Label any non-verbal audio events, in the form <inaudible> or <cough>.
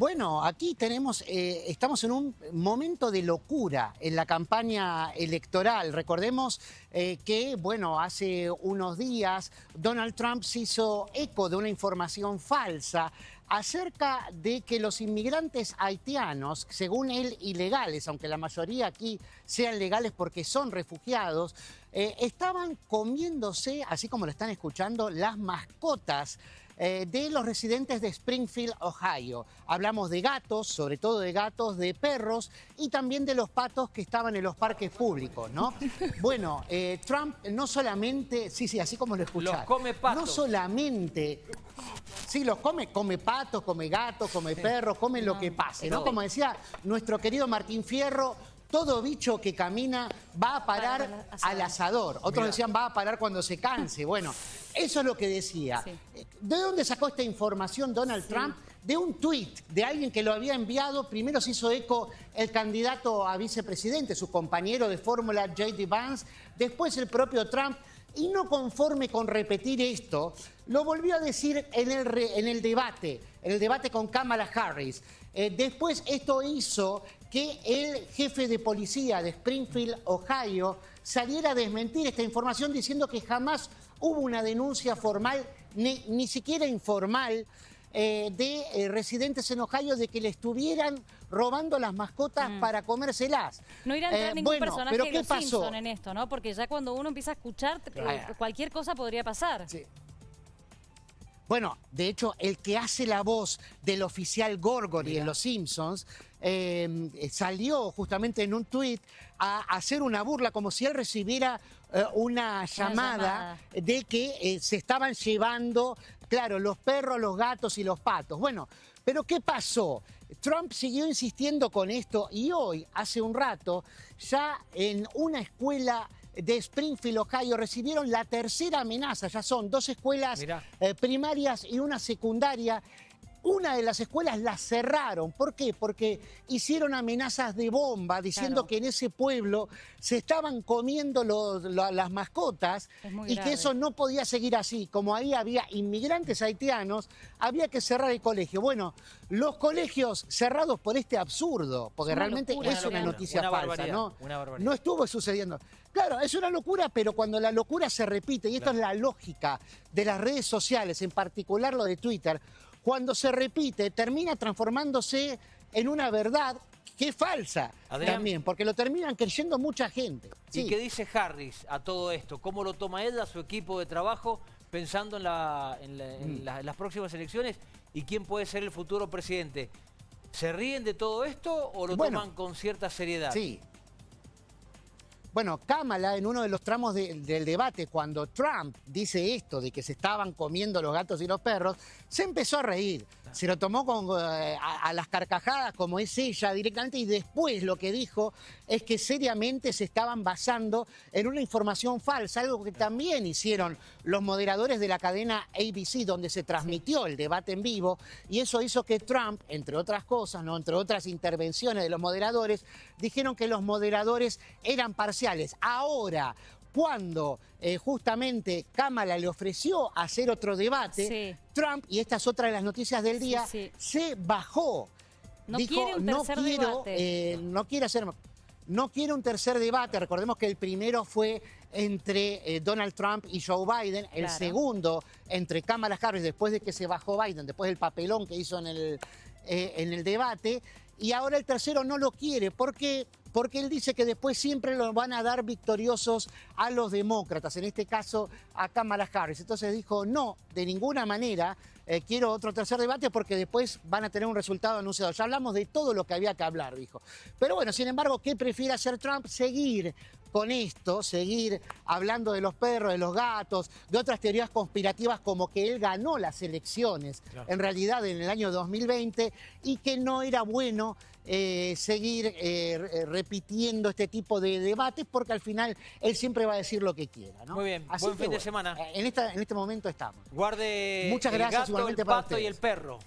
Bueno, aquí tenemos, eh, estamos en un momento de locura en la campaña electoral. Recordemos eh, que, bueno, hace unos días Donald Trump se hizo eco de una información falsa acerca de que los inmigrantes haitianos, según él ilegales, aunque la mayoría aquí sean legales porque son refugiados, eh, estaban comiéndose, así como lo están escuchando, las mascotas eh, de los residentes de Springfield, Ohio. Hablamos de gatos, sobre todo de gatos, de perros y también de los patos que estaban en los parques públicos, ¿no? <laughs> Bueno, eh, Trump no solamente, sí, sí, así como lo escuchás. Los come patos. No solamente Sí, los come, come patos, come gatos, come perros, come lo que pase, ¿no? Como decía nuestro querido Martín Fierro, todo bicho que camina va a parar al asador. Otros decían va a parar cuando se canse. Bueno, eso es lo que decía. Eh, ¿De dónde sacó esta información Donald Trump? De un tuit de alguien que lo había enviado. Primero se hizo eco el candidato a vicepresidente, su compañero de fórmula J.D. Vance, después el propio Trump. Y no conforme con repetir esto, lo volvió a decir en el, debate, en el debate con Kamala Harris. Eh, después esto hizo que el jefe de policía de Springfield, Ohio, saliera a desmentir esta información diciendo que jamás hubo una denuncia formal, ni, siquiera informal, eh, de eh, residentes en Ohio de que le estuvieran robando las mascotas mm. para comérselas. No irá a eh, entrar ningún personaje de en esto, ¿no? Porque ya cuando uno empieza a escuchar, cualquier cosa podría pasar. Bueno, de hecho, el que hace la voz del oficial Gorgory en Los Simpsons em, eh, salió justamente en un tuit a hacer una burla, como si él recibiera eh, una, llamada de que eh, se estaban llevando, claro, los perros, los gatos y los patos. Bueno, pero ¿qué pasó? Trump siguió insistiendo con esto y hoy, hace un rato, ya en una escuela de Springfield, Ohio, recibieron la tercera amenaza. Ya son dos escuelas eh, primarias y una secundaria una de las escuelas la cerraron. ¿Por qué? Porque hicieron amenazas de bomba diciendo que en ese pueblo se estaban comiendo las mascotas y que eso no podía seguir así. Como ahí había inmigrantes haitianos, había que cerrar el colegio. Bueno, los colegios cerrados por este absurdo, porque realmente es una noticia falsa, ¿no? no estuvo sucediendo. Claro, es una locura, pero cuando la locura se repite, y esta es la lógica de las redes sociales, en particular lo de Twitter, cuando se repite, termina transformándose en una verdad que es falsa también, porque lo terminan creyendo mucha gente. ¿Y qué dice Harris a todo esto? ¿Cómo lo toma él a su equipo de trabajo pensando en, la, mm. las próximas elecciones y quién puede ser el futuro presidente? ¿Se ríen de todo esto o lo toman con cierta seriedad? Sí, bueno, Kamala en uno de los tramos del debate, cuando Trump dice esto de que se estaban comiendo los gatos y los perros, se empezó a reír. Se lo tomó eh, a, las carcajadas como es ella directamente y después lo que dijo es que seriamente se estaban basando en una información falsa, algo que también hicieron los moderadores de la cadena ABC donde se transmitió el debate en vivo y eso hizo que Trump, entre otras cosas, no entre otras intervenciones de los moderadores, dijeron que los moderadores eran parciales Ahora, cuando eh, justamente Kamala le ofreció hacer otro debate, Trump, y esta es otra de las noticias del día, se bajó. No Dijo, quiere no quiero, eh, no quiere hacer... No quiere un tercer debate. Recordemos que el primero fue entre eh, Donald Trump y Joe Biden, el segundo entre Kamala Harris, después de que se bajó Biden, después del papelón que hizo en el eh, en el debate. Y ahora el tercero no lo quiere. ¿Por Porque él dice que después siempre lo van a dar victoriosos a los demócratas, en este caso a Kamala Harris. Entonces dijo, no, de ninguna manera eh, quiero otro tercer debate porque después van a tener un resultado anunciado. Ya hablamos de todo lo que había que hablar, dijo. Pero bueno, sin embargo, ¿qué prefiere hacer Trump? Seguir con esto seguir hablando de los perros, de los gatos, de otras teorías conspirativas como que él ganó las elecciones, en realidad en el año 2020, y que no era bueno eh, seguir eh, eh, repitiendo este tipo de debates porque al final él siempre va a decir lo que quiera. Muy bien, buen fin de semana. En, en este momento estamos. Guarde Muchas gracias pato y el perro.